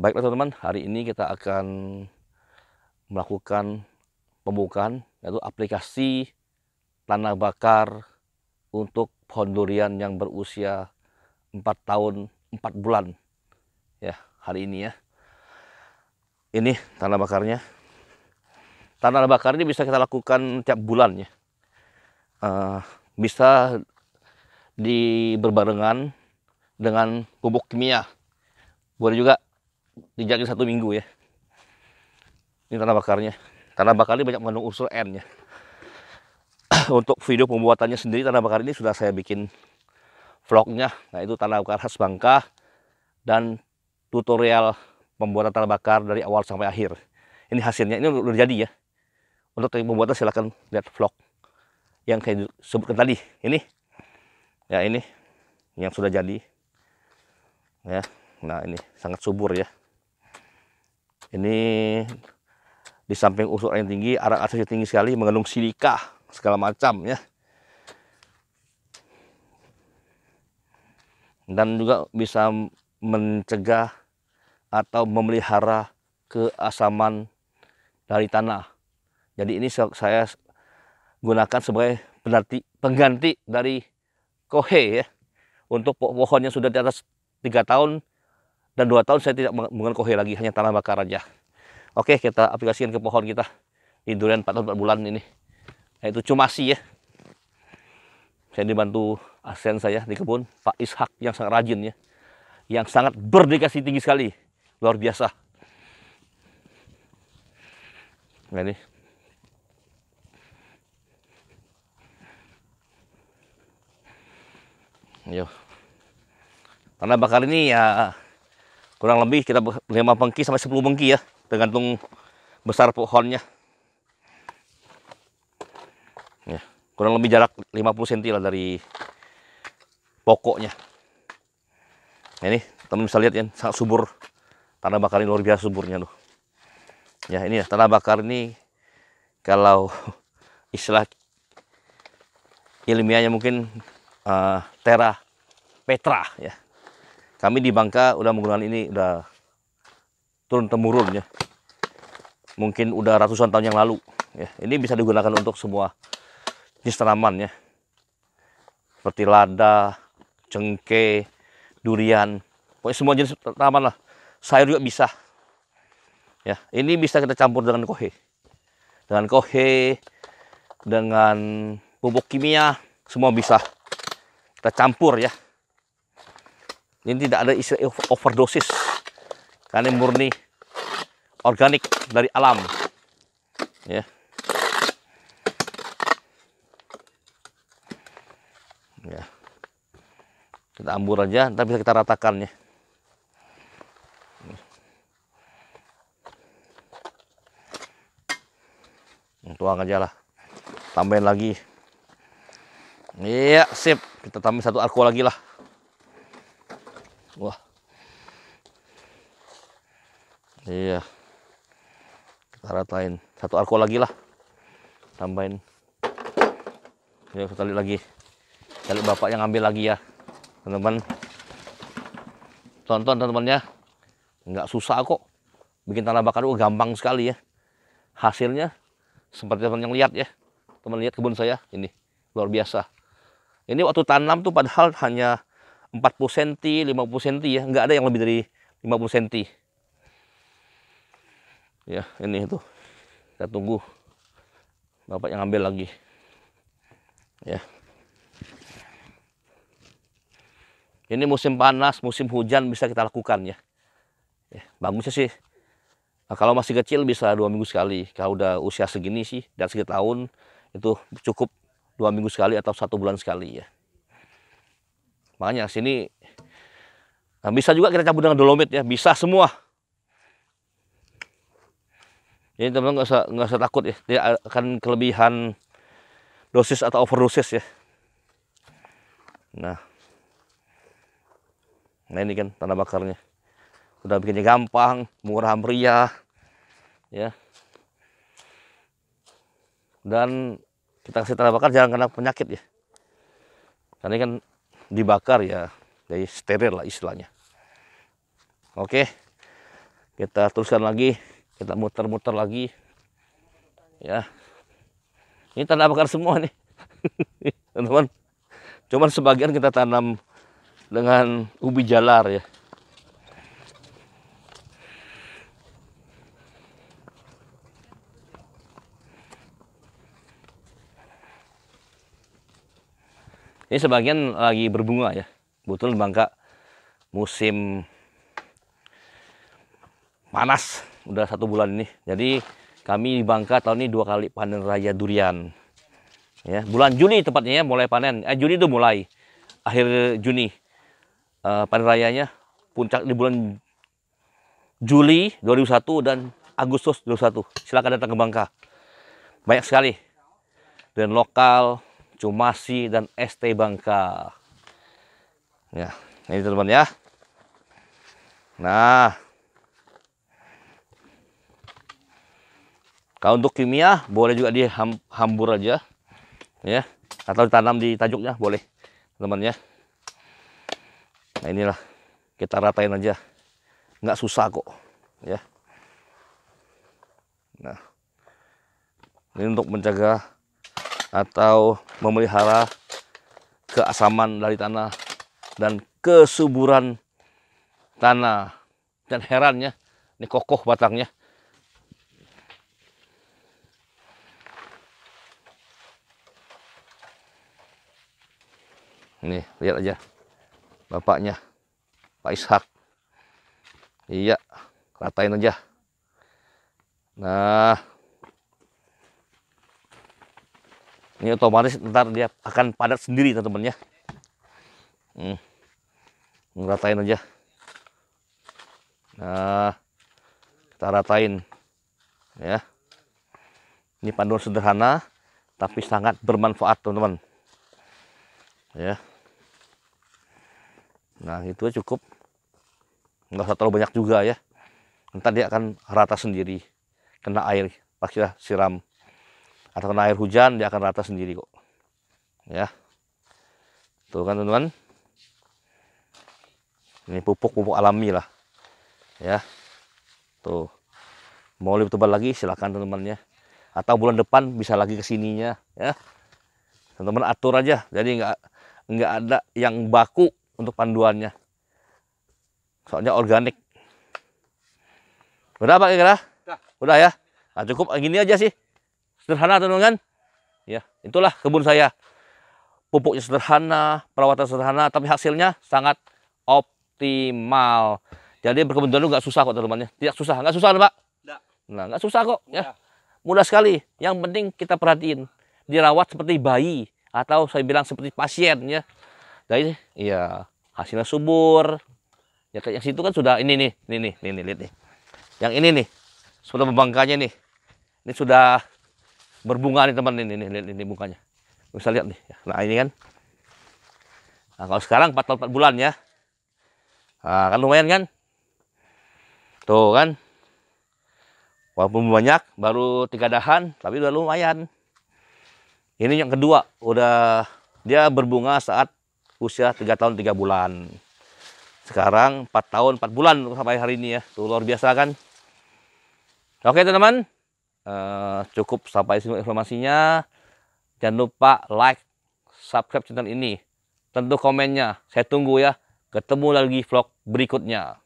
baiklah teman-teman, hari ini kita akan melakukan pembukaan yaitu aplikasi tanah bakar untuk pohon durian yang berusia 4 tahun 4 bulan. Ya, hari ini ya. Ini tanah bakarnya. Tanah bakar ini bisa kita lakukan tiap bulan ya. Uh, bisa di berbarengan dengan pupuk kimia. Boleh juga dijaga satu minggu ya ini tanah bakarnya tanah bakar ini banyak mengandung unsur N ya untuk video pembuatannya sendiri tanah bakar ini sudah saya bikin vlognya nah itu tanah bakar khas Bangka dan tutorial pembuatan tanah bakar dari awal sampai akhir ini hasilnya ini udah jadi ya untuk pembuatan silahkan lihat vlog yang saya sebutkan tadi ini ya ini yang sudah jadi ya nah ini sangat subur ya ini di samping unsur yang tinggi, arang yang tinggi sekali, mengandung silika segala macam ya. Dan juga bisa mencegah atau memelihara keasaman dari tanah. Jadi ini saya gunakan sebagai pengganti, pengganti dari kohe ya. Untuk pohon yang sudah di atas tiga tahun dan dua tahun saya tidak menggunakan kohe lagi hanya tanah bakar aja oke kita aplikasikan ke pohon kita di durian 4 tahun 4 bulan ini nah, cuma sih ya saya dibantu asen saya di kebun Pak Ishak yang sangat rajin ya yang sangat berdedikasi tinggi sekali luar biasa nah ini Yo. Tanah bakar ini ya kurang lebih kita 5 bengki sampai 10 bengki ya tergantung besar pohonnya ya, kurang lebih jarak 50 cm lah dari pokoknya nah, ini teman bisa lihat ya sangat subur tanah bakar ini luar biasa suburnya tuh ya ini ya tanah bakar ini kalau istilah ilmiahnya mungkin uh, eh, tera Petra ya kami di Bangka udah menggunakan ini udah turun temurun ya. Mungkin udah ratusan tahun yang lalu ya. Ini bisa digunakan untuk semua jenis tanaman ya. Seperti lada, cengkeh, durian, pokoknya semua jenis tanaman lah. Sayur juga bisa. Ya, ini bisa kita campur dengan kohe. Dengan kohe, dengan pupuk kimia, semua bisa. Kita campur ya. Ini tidak ada istilah overdosis. Karena murni organik dari alam. Ya. Ya. Kita ambur aja, nanti bisa kita ratakan ya. Tuang aja lah. Tambahin lagi. Iya, sip. Kita tambahin satu arko lagi lah. syarat lain satu arko lagi lah tambahin ya kita lihat lagi kali bapak yang ambil lagi ya teman-teman tonton teman-teman ya nggak susah kok bikin tanah bakar itu gampang sekali ya hasilnya seperti teman yang lihat ya teman lihat kebun saya ini luar biasa ini waktu tanam tuh padahal hanya 40 cm 50 cm ya nggak ada yang lebih dari 50 cm ya ini itu kita tunggu bapak yang ambil lagi ya ini musim panas musim hujan bisa kita lakukan ya, ya bagusnya sih nah, kalau masih kecil bisa dua minggu sekali kalau udah usia segini sih dan sekitar tahun itu cukup dua minggu sekali atau satu bulan sekali ya makanya sini nah, bisa juga kita cabut dengan dolomit ya bisa semua jadi teman nggak usah usah takut ya, dia akan kelebihan dosis atau overdosis ya. Nah, nah ini kan tanah bakarnya, udah bikinnya gampang, murah meriah, ya. Dan kita kasih tanah bakar jangan kena penyakit ya, karena ini kan dibakar ya, jadi steril lah istilahnya. Oke, kita teruskan lagi kita muter-muter lagi ya ini tanah bakar semua nih teman-teman cuman sebagian kita tanam dengan ubi jalar ya ini sebagian lagi berbunga ya betul bangka musim panas udah satu bulan ini jadi kami di Bangka tahun ini dua kali panen raya durian ya bulan Juni tepatnya ya, mulai panen eh, Juni itu mulai akhir Juni uh, panen rayanya puncak di bulan Juli 2001 dan Agustus 2001 silakan datang ke Bangka banyak sekali dan lokal Cumasi dan ST Bangka ya ini teman-teman ya nah Kalau untuk kimia boleh juga di hambur aja ya atau ditanam di tajuknya boleh teman ya. Nah inilah kita ratain aja nggak susah kok ya. Nah ini untuk menjaga atau memelihara keasaman dari tanah dan kesuburan tanah dan herannya ini kokoh batangnya Nih, lihat aja. Bapaknya. Pak Ishak. Iya, ratain aja. Nah. Ini otomatis ntar dia akan padat sendiri teman-teman ya. Hmm. Ratain aja. Nah, kita ratain ya. Ini panduan sederhana tapi sangat bermanfaat, teman-teman. Ya. Nah itu cukup. Nggak usah terlalu banyak juga ya. Ntar dia akan rata sendiri. Kena air, lah siram. Atau kena air hujan, dia akan rata sendiri kok. Ya. Tuh kan teman-teman. Ini pupuk-pupuk alami lah. Ya. Tuh. Mau lebih tebal lagi silahkan teman-teman ya. Atau bulan depan bisa lagi kesininya ya. Teman-teman atur aja. Jadi nggak nggak ada yang baku untuk panduannya. Soalnya organik. Berapa kira-kira? Udah ya? Nah, cukup gini aja sih. Sederhana teman-teman. Ya, itulah kebun saya. Pupuknya sederhana, perawatan sederhana, tapi hasilnya sangat optimal. Jadi berkebun dulu nggak susah kok teman temannya Tidak susah, nggak susah Pak? Nggak. Nah, nggak susah kok. Ya, mudah sekali. Yang penting kita perhatiin, dirawat seperti bayi atau saya bilang seperti pasien ya. Jadi, ya hasilnya subur ya kayak situ kan sudah ini nih ini nih ini nih lihat nih yang ini nih sudah membangkanya nih ini sudah berbunga nih teman ini nih lihat ini bunganya, bisa lihat nih nah ini kan nah, kalau sekarang 4 tahun 4 bulan ya nah, kan lumayan kan tuh kan walaupun banyak baru tiga dahan tapi udah lumayan ini yang kedua udah dia berbunga saat usia 3 tahun 3 bulan. Sekarang 4 tahun 4 bulan sampai hari ini ya. Tuh luar biasa kan? Oke teman-teman. Uh, cukup sampai sini informasinya. Jangan lupa like, subscribe channel ini. Tentu komennya. Saya tunggu ya. Ketemu lagi vlog berikutnya.